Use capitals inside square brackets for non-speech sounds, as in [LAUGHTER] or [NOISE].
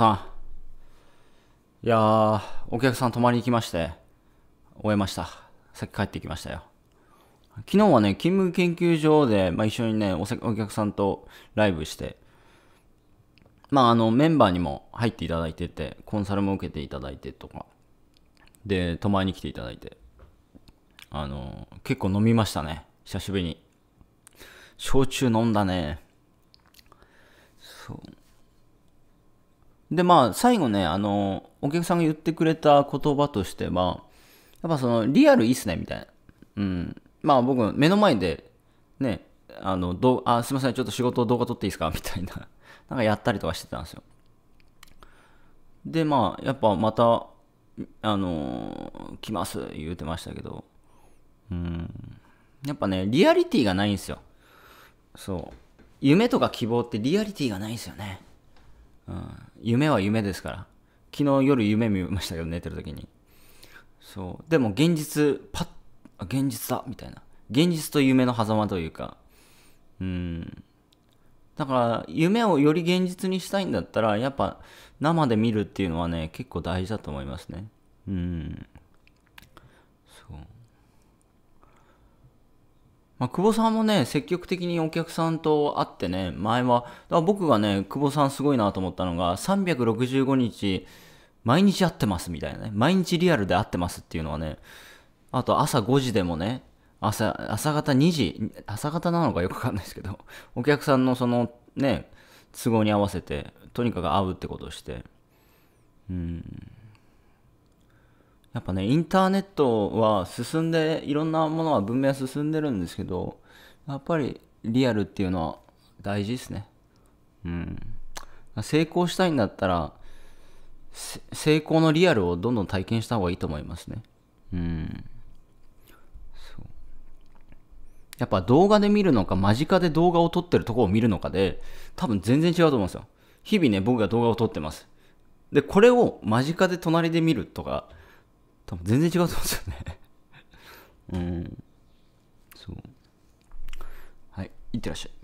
さん。いやー、お客さん泊まりに来まして、終えました。さっき帰ってきましたよ。昨日はね、勤務研究所で、まあ、一緒にねお、お客さんとライブして、まあ、あの、メンバーにも入っていただいてて、コンサルも受けていただいてとか、で、泊まりに来ていただいて、あの、結構飲みましたね。久しぶりに。焼酎飲んだね。で、まあ、最後ね、あの、お客さんが言ってくれた言葉としては、やっぱその、リアルいいっすね、みたいな。うん。まあ、僕、目の前で、ね、あの、どう、あ、すいません、ちょっと仕事動画撮っていいですか [LAUGHS] みたいな、なんかやったりとかしてたんですよ。で、まあ、やっぱまた、あの、来ます、言うてましたけど、うん。やっぱね、リアリティがないんですよ。そう。夢とか希望ってリアリティがないんですよね。夢は夢ですから。昨日夜夢見ましたけど、寝てる時に。そう。でも現実、パッ、あ、現実だみたいな。現実と夢の狭間というか。うん。だから、夢をより現実にしたいんだったら、やっぱ生で見るっていうのはね、結構大事だと思いますね。うん。そう。まあ、久保さんもね、積極的にお客さんと会ってね、前は、僕がね、久保さんすごいなと思ったのが、365日、毎日会ってますみたいなね、毎日リアルで会ってますっていうのはね、あと朝5時でもね、朝、朝方2時、朝方なのかよくわかんないですけど、お客さんのそのね、都合に合わせて、とにかく会うってことをして、うん、やっぱね、インターネットは進んで、いろんなものは文明は進んでるんですけど、やっぱりリアルっていうのは大事ですね。うん。成功したいんだったら、成功のリアルをどんどん体験した方がいいと思いますね。うん。そう。やっぱ動画で見るのか、間近で動画を撮ってるとこを見るのかで、多分全然違うと思うんですよ。日々ね、僕が動画を撮ってます。で、これを間近で隣で見るとか、多分全然違うと思うんですよねうんそうはいいってらっしゃい